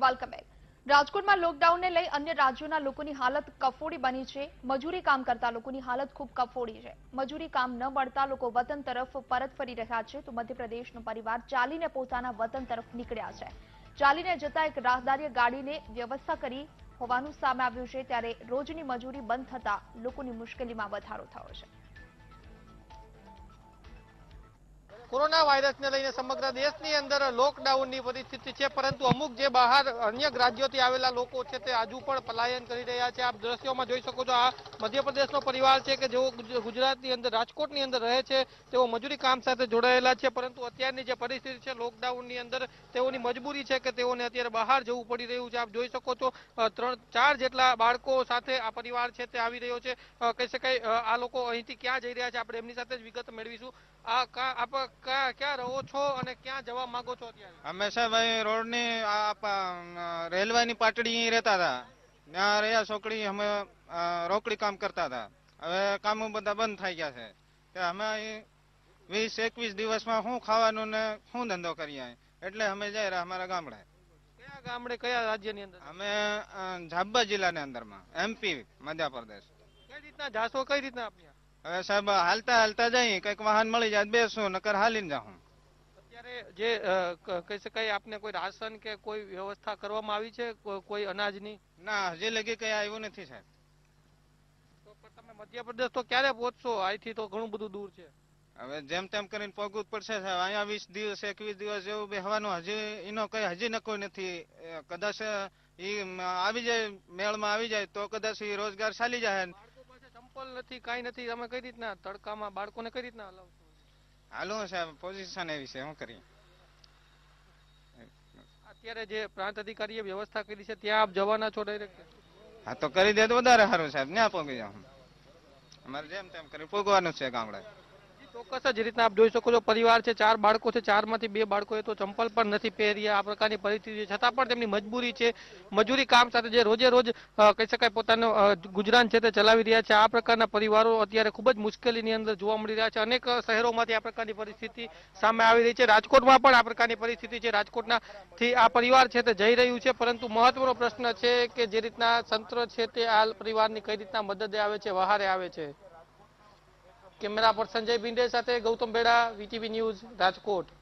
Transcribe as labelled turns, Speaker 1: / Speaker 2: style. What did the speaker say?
Speaker 1: welcome back રાજકોટમાં લોકડાઉનને લઈ અન્ય રાજ્યોના લોકોની હાલત કફોડી બની છે મજૂરી કામ કરતા લોકોની હાલત ખૂબ કફોડી છે મજૂરી કામ ન મળતા લોકો વતન તરફ પરત ફરી રહ્યા છે તો મધ્યપ્રદેશનો પરિવાર ચાલીને પોતાના વતન તરફ નીકળ્યા છે ચાલીને જતા એક રાહદારીએ ગાડીને વ્યવસ્થા કરી હોવાનું સામે આવ્યું છે ત્યારે રોજની મજૂરી બંધ થતા લોકોની મુશ્કેલીમાં વધારો થયો છે
Speaker 2: કોરોના વાયરસને લઈને સમગ્ર દેશની અંદર લોકડાઉનની પરિસ્થિતિ છે પરંતુ અમુક જે બહાર અન્ય રાજ્યોથી આવેલા લોકો છે તે હજુ પણ પલાયન કરી રહ્યા છે આપ દ્રશ્યોમાં જોઈ શકો છો આ મધ્યપ્રદેશનો પરિવાર છે કે જેઓ ગુજરાતની અંદર રાજકોટની અંદર રહે છે તેઓ મજૂરી કામ સાથે જોડાયેલા છે પરંતુ અત્યારની જે પરિસ્થિતિ છે લોકડાઉનની અંદર તેઓની મજબૂરી છે કે તેઓને અત્યારે બહાર જવું પડી રહ્યું છે આપ જોઈ શકો છો ત્રણ ચાર જેટલા બાળકો સાથે આ પરિવાર છે તે આવી રહ્યો છે કહી શકાય આ લોકો અહીંથી ક્યાં જઈ રહ્યા છે આપણે એમની સાથે જ વિગત મેળવીશું આ આપ ક્યાં રહો છો અને ક્યાં જવા માંગો છો
Speaker 3: અત્યારે અમે રોડની રેલવેની પાટડી રહેતા હતા ત્યાં રહ્યા છોકરી અમે રોકડી કામ કરતા હતા હવે કામો બધા બંધ થઈ ગયા છે તે અમે અહીં વીસ એકવીસ દિવસમાં શું ખાવાનું ને શું ધંધો કરીએ એટલે અમે જઈ રહ્યા અમારા ગામડે કયા ગામડે કયા રાજ્યની અંદર અમે ઝાબા જિલ્લાની અંદરમાં એમપી મધ્યપ્રદેશ
Speaker 2: કઈ રીતના જાસો કઈ રીતના આપ્યા
Speaker 3: હવે સાહેબ હાલતા હાલતા જઈએ કઈક વાહન મળી જાય બેસું નકર હાલીને જાઉં
Speaker 2: અત્યારે જે કહી શકાય આપને કોઈ રાશન કે કોઈ વ્યવસ્થા કરવામાં આવી છે કોઈ અનાજની ના હજી લગી કઈ આવ્યું નથી સાહેબ તમે મધ્યપ્રદેશ તો ક્યારે પહોંચશો અહીંથી તો ઘણું બધું દૂર છે હવે
Speaker 3: જેમ તેમ કરીને પગવું પડશે સાહેબ અહીંયા વીસ દિવસ એકવીસ દિવસ જેવું બેહવાનું હજી એનો કઈ હજી નકો નથી કદાચ એ આવી જાય મેળમાં આવી જાય તો કદાચ એ રોજગાર ચાલી જાય
Speaker 2: ચપ્પલ નથી કાંઈ નથી તમે કઈ રીતના તડકામાં બાળકોને કઈ રીતના હલાવ
Speaker 3: હાલો સાહેબ પોઝિશન એવી છે શું કરીએ
Speaker 2: અત્યારે જે પ્રાંત અધિકારીએ વ્યવસ્થા કરી છે ત્યાં આપ જવાના છો ડાયરેક્ટ
Speaker 3: હા તો કરી દે તો વધારે સારું સાહેબ ને આપો ગયા અમારે જેમ તેમ કરી પોગવાનું છે ગામડા
Speaker 2: ચોક્કસ જ રીતના આપ જોઈ શકો છો પરિવાર છે ચાર બાળકો છે ચાર માંથી બે બાળકો એ તો ચંપલ પણ નથી પહેર્યા આ પ્રકારની પરિસ્થિતિ છે છતાં પણ તેમની મજબૂરી છે મજૂરી કામ સાથે જે રોજે રોજ કહી શકાય પોતાનો ગુજરાન છે તે ચલાવી રહ્યા છે આ પ્રકારના પરિવારો અત્યારે ખૂબ જ મુશ્કેલીની અંદર જોવા મળી રહ્યા છે અનેક શહેરોમાંથી આ પ્રકારની પરિસ્થિતિ સામે આવી રહી છે રાજકોટમાં પણ આ પ્રકારની પરિસ્થિતિ છે રાજકોટના થી આ પરિવાર છે તે જઈ રહ્યું છે પરંતુ મહત્વનો પ્રશ્ન છે કે જે રીતના તંત્ર છે તે આ પરિવારની કઈ રીતના મદદે આવે છે વહારે આવે છે કેમેરા પર્સન જય ભીંડે સાથે ગૌતમ બેડા વીટીવી ન્યૂઝ રાજકોટ